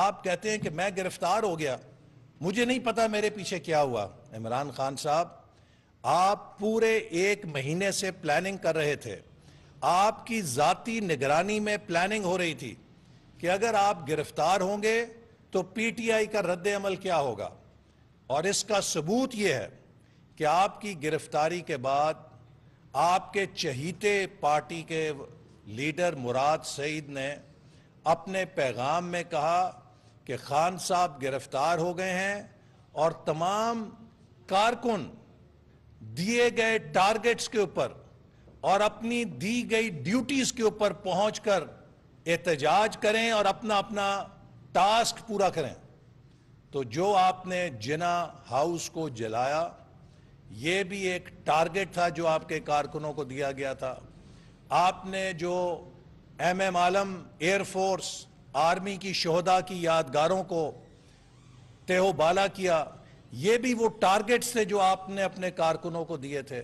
आप कहते हैं कि मैं गिरफ्तार हो गया मुझे नहीं पता मेरे पीछे क्या हुआ इमरान खान साहब आप पूरे एक महीने से प्लानिंग कर रहे थे आपकी जाति निगरानी में प्लानिंग हो रही थी कि अगर आप गिरफ्तार होंगे तो पीटीआई का रद्द अमल क्या होगा और इसका सबूत यह है कि आपकी गिरफ्तारी के बाद आपके चहीते पार्टी के लीडर मुराद सईद ने अपने पैगाम में कहा कि खान साहब गिरफ्तार हो गए हैं और तमाम कारकुन दिए गए टारगेट्स के ऊपर और अपनी दी गई ड्यूटीज के ऊपर पहुंचकर एहतजाज करें और अपना अपना टास्क पूरा करें तो जो आपने जिना हाउस को जलाया ये भी एक टारगेट था जो आपके कारकुनों को दिया गया था आपने जो M M Alam air force army की शहदा की यादगारों को तेहोबाला किया ये भी वो टारगेट्स थे जो आपने अपने कारकुनों को दिए थे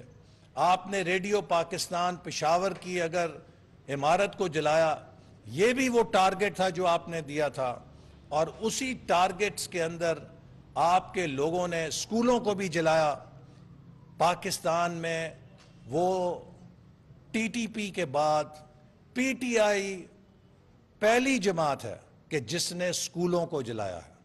आपने रेडियो पाकिस्तान पिशावर की अगर इमारत को जलाया ये भी वो टारगेट था जो आपने दिया था और उसी टारगेट्स के अंदर आपके लोगों ने स्कूलों को भी जलाया पाकिस्तान में वो टीटीपी के बाद पीटीआई पहली जमात है कि जिसने स्कूलों को जलाया है